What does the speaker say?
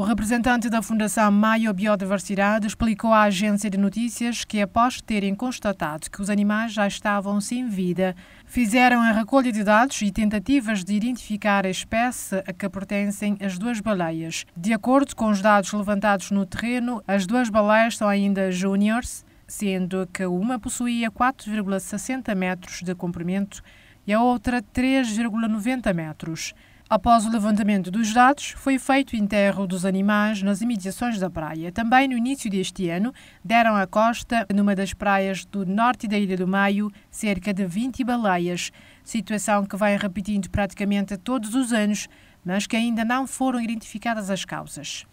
O representante da Fundação Maio Biodiversidade explicou à agência de notícias que, após terem constatado que os animais já estavam sem vida, fizeram a recolha de dados e tentativas de identificar a espécie a que pertencem as duas baleias. De acordo com os dados levantados no terreno, as duas baleias são ainda júniores, sendo que uma possuía 4,60 metros de comprimento e a outra 3,90 metros. Após o levantamento dos dados, foi feito o enterro dos animais nas imediações da praia. Também no início deste ano, deram à costa, numa das praias do norte da Ilha do Maio, cerca de 20 baleias, situação que vai repetindo praticamente todos os anos, mas que ainda não foram identificadas as causas.